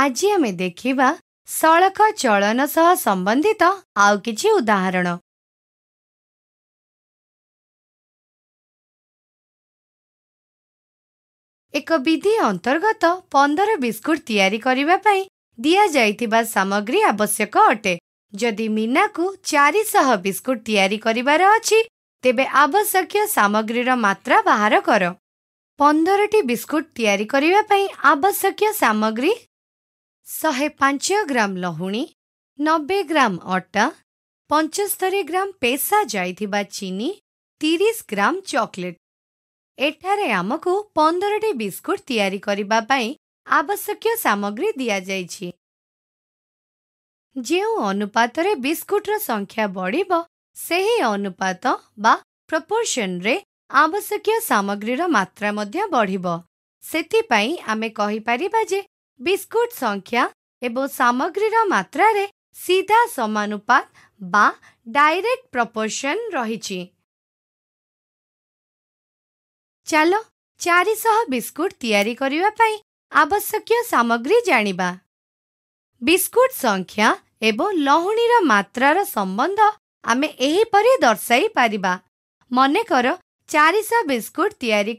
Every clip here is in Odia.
ଆଜି ଆମେ ଦେଖିବା ସଳଖ ଚଳନ ସହ ସମ୍ବନ୍ଧିତ ଆଉ କିଛି ଉଦାହରଣ ଏକ ବିଧି ଅନ୍ତର୍ଗତ ପନ୍ଦର ବିସ୍କୁଟ ତିଆରି କରିବା ପାଇଁ ଦିଆଯାଇଥିବା ସାମଗ୍ରୀ ଆବଶ୍ୟକ ଅଟେ ଯଦି ମୀନାକୁ ଚାରିଶହ ବିସ୍କୁଟ୍ ତିଆରି କରିବାର ଅଛି ତେବେ ଆବଶ୍ୟକୀୟ ସାମଗ୍ରୀର ମାତ୍ରା ବାହାର କର ପନ୍ଦରଟି ବିସ୍କୁଟ୍ ତିଆରି କରିବା ପାଇଁ ଆବଶ୍ୟକୀୟ ସାମଗ୍ରୀ ଶହେ ପାଞ୍ଚ ଗ୍ରାମ ଲହୁଣୀ ନବେ ଗ୍ରାମ ଅଟା ପଞ୍ଚସ୍ତରୀ ଗ୍ରାମ ପେଶା ଯାଇଥିବା ଚିନି ତିରିଶ ଗ୍ରାମ ଚକୋଲେଟ୍ ଏଠାରେ ଆମକୁ ପନ୍ଦରଟି ବିସ୍କୁଟ୍ ତିଆରି କରିବା ପାଇଁ ଆବଶ୍ୟକୀୟ ସାମଗ୍ରୀ ଦିଆଯାଇଛି ଯେଉଁ ଅନୁପାତରେ ବିସ୍କୁଟ୍ର ସଂଖ୍ୟା ବଢ଼ିବ ସେହି ଅନୁପାତ ବା ପ୍ରପୋର୍ସନ୍ରେ ଆବଶ୍ୟକୀୟ ସାମଗ୍ରୀର ମାତ୍ରା ମଧ୍ୟ ବଢ଼ିବ ସେଥିପାଇଁ ଆମେ କହିପାରିବା ଯେ विस्कुट संख्या ए समाग्री र म सीधा समानुपात बा डाइरेक्ट प्रपोर्सन रिश विस्कुट तिरी आवश्यकीय समाग्री जाँदा विस्कुट संख्या ए लुणी र म सम्बन्ध आमेपरि दर्शाइ पार मनकर चारि विस्कुट तिरी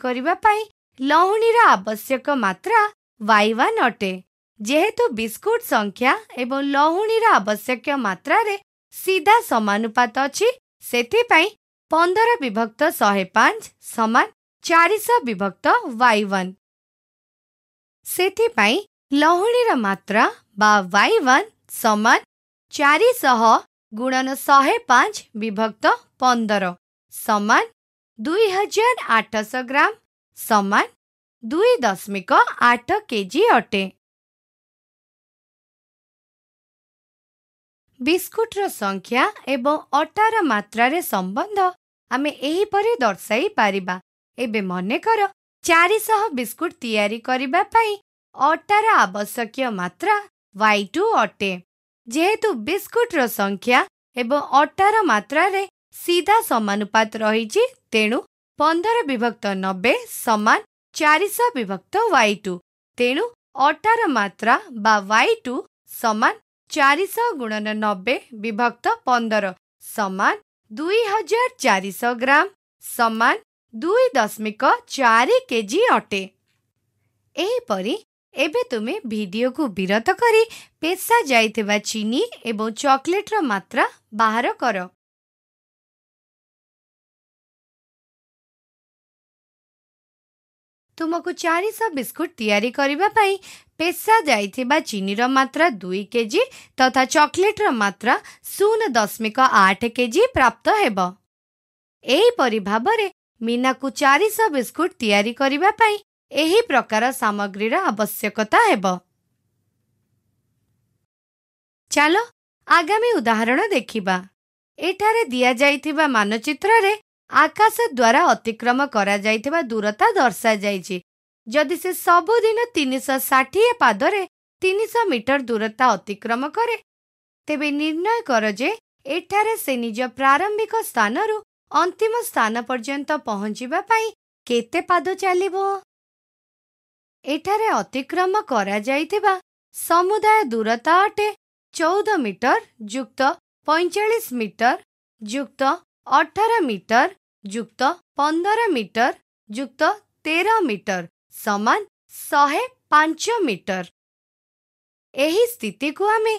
लुणी र आवश्यक मत्रा વાଇବା ଅଟେ ଯେହେତୁ ବିସ୍କୁଟ୍ ସଂଖ୍ୟା ଏବଂ ଲହୁଣୀର ଆବଶ୍ୟକ ମାତ୍ରାରେ ସିଧା ସମାନୁପାତ ଅଛି ସେଥିପାଇଁ ପନ୍ଦର ବିଭକ୍ତ ଶହେ ପାଞ୍ଚ ସମାନ ଚାରିଶହ ବିଭକ୍ତ ୱାଇ ୱାନ୍ ସେଥିପାଇଁ ଲହୁଣୀର ମାତ୍ରା ବା ୱାଇ ୱାନ୍ ସମାନ ଚାରିଶହ ଗୁଣନ ଶହେ ପାଞ୍ଚ ବିଭକ୍ତ ପନ୍ଦର ସମାନ ଦୁଇହଜାର ଆଠଶହ ଗ୍ରାମ ସମାନ ଦୁଇ ଦଶମିକ ଆଠ କେଜି ଅଟେ ବିସ୍କୁଟ୍ର ସଂଖ୍ୟା ଏବଂ ଅଟାର ମାତ୍ରାରେ ସମ୍ବନ୍ଧ ଆମେ ଏହିପରି ଦର୍ଶାଇ ପାରିବା ଏବେ ମନେକର ଚାରିଶହ ବିସ୍କୁଟ୍ ତିଆରି କରିବା ପାଇଁ ଅଟାର ଆବଶ୍ୟକୀୟ ମାତ୍ରା ୱାଇ ଟୁ ଅଟେ ଯେହେତୁ ବିସ୍କୁଟ୍ର ସଂଖ୍ୟା ଏବଂ ଅଟାର ମାତ୍ରାରେ ସିଧା ସମାନୁପାତ ରହିଛି ତେଣୁ ପନ୍ଦର ବିଭକ୍ତ ନବେ ସମାନ ଚାରିଶହ ବିଭକ୍ତ ୱାଇ ଟୁ ତେଣୁ ଅଟାର ମାତ୍ରା ବା ୱାଇ ଟୁ ସମାନ ଚାରିଶହ ଗୁଣନ ନବେ ବିଭକ୍ତ ପନ୍ଦର ସମାନ ଦୁଇ ହଜାର ଚାରିଶହ ଗ୍ରାମ ସମାନ ଦୁଇ ଦଶମିକ ଚାରି କେଜି ଅଟେ ଏହିପରି ଏବେ ତୁମେ ଭିଡ଼ିଓକୁ ବିରତ କରି ପେଶା ଯାଇଥିବା ଚିନି ଏବଂ ଚକୋଲେଟ୍ର ମାତ୍ରା ବାହାର କର ତୁମକୁ ଚାରିଶହ ବିସ୍କୁଟ୍ ତିଆରି କରିବା ପାଇଁ ପେଶା ଯାଇଥିବା ଚିନିର ମାତ୍ରା ଦୁଇ କେଜି ତଥା ଚକୋଲେଟ୍ର ମାତ୍ରା ଶୂନ ଦଶମିକ ଆଠ କେଜି ପ୍ରାପ୍ତ ହେବ ଏହିପରି ଭାବରେ ମୀନାକୁ ଚାରିଶହ ବିସ୍କୁଟ୍ ତିଆରି କରିବା ପାଇଁ ଏହି ପ୍ରକାର ସାମଗ୍ରୀର ଆବଶ୍ୟକତା ହେବ ଚାଲ ଆଗାମୀ ଉଦାହରଣ ଦେଖିବା ଏଠାରେ ଦିଆଯାଇଥିବା ମାନଚିତ୍ରରେ ଆକାଶ ଦ୍ୱାରା ଅତିକ୍ରମ କରାଯାଇଥିବା ଦୂରତା ଦର୍ଶାଯାଇଛି ଯଦି ସେ ସବୁଦିନ ତିନିଶହ ଷାଠିଏ ପାଦରେ ତିନିଶହ ମିଟର ଦୂରତା ଅତିକ୍ରମ କରେ ତେବେ ନିର୍ଣ୍ଣୟ କର ଯେ ଏଠାରେ ସେ ନିଜ ପ୍ରାରମ୍ଭିକ ସ୍ଥାନରୁ ଅନ୍ତିମ ସ୍ଥାନ ପର୍ଯ୍ୟନ୍ତ ପହଞ୍ଚିବା ପାଇଁ କେତେ ପାଦ ଚାଲିବ ଏଠାରେ ଅତିକ୍ରମ କରାଯାଇଥିବା ସମୁଦାୟ ଦୂରତା ଅଟେ ଚଉଦ ମିଟର ଯୁକ୍ତ ପଇଁଚାଳିଶ ମିଟର ଯୁକ୍ତ ଅଠର ମିଟର ଯୁକ୍ତ ପନ୍ଦର ମିଟର ଯୁକ୍ତ ତେର ମିଟର ସମାନ ଶହେ ପାଞ୍ଚ ମିଟର ଏହି ସ୍ଥିତିକୁ ଆମେ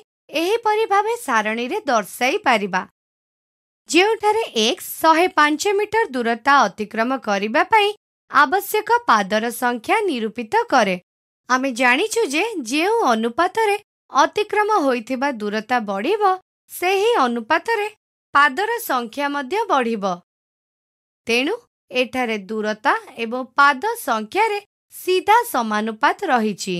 ଏହିପରି ଭାବେ ସାରଣୀରେ ଦର୍ଶାଇ ପାରିବା ଯେଉଁଠାରେ ଏକ୍ସ ଶହେ ପାଞ୍ଚ ମିଟର ଦୂରତା ଅତିକ୍ରମ କରିବା ପାଇଁ ଆବଶ୍ୟକ ପାଦର ସଂଖ୍ୟା ନିରୂପିତ କରେ ଆମେ ଜାଣିଛୁ ଯେ ଯେଉଁ ଅନୁପାତରେ ଅତିକ୍ରମ ହୋଇଥିବା ଦୂରତା ବଢ଼ିବ ସେହି ଅନୁପାତରେ ପାଦର ସଂଖ୍ୟା ମଧ୍ୟ ବଢ଼ିବ ତେଣୁ ଏଠାରେ ଦୂରତା ଏବଂ ପାଦ ସଂଖ୍ୟାରେ ସିଧା ସମାନୁପାତ ରହିଛି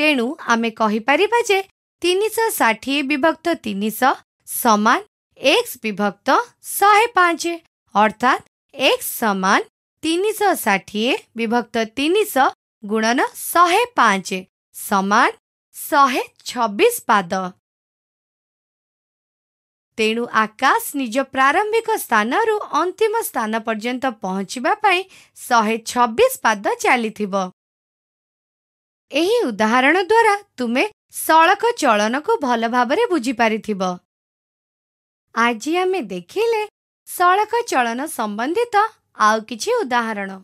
ତେଣୁ ଆମେ କହିପାରିବା ଯେ ତିନିଶହ ଷାଠିଏ ବିଭକ୍ତ ତିନିଶହ ସମାନ ଏକ୍ସ ବିଭକ୍ତ ଶହେ ପାଞ୍ଚ ଅର୍ଥାତ୍ ଏକ୍ସ ସମାନ ତିନିଶହ ଷାଠିଏ ବିଭକ୍ତ ତିନିଶହ ଗୁଣନ ଶହେ ପାଞ୍ଚ ସମାନ ଶହେ ଛବିଶ ପାଦ ତେଣୁ ଆକାଶ ନିଜ ପ୍ରାରମ୍ଭିକ ସ୍ଥାନରୁ ଅନ୍ତିମ ସ୍ଥାନ ପର୍ଯ୍ୟନ୍ତ ପହଞ୍ଚିବା ପାଇଁ ଶହେ ଛବିଶ ପାଦ ଚାଲିଥିବ ଏହି ଉଦାହରଣ ଦ୍ୱାରା ତୁମେ ସଳଖ ଚଳନକୁ ଭଲ ଭାବରେ ବୁଝିପାରିଥିବ ଆଜି ଆମେ ଦେଖିଲେ ସଳଖ ଚଳନ ସମ୍ବନ୍ଧିତ ଆଉ କିଛି ଉଦାହରଣ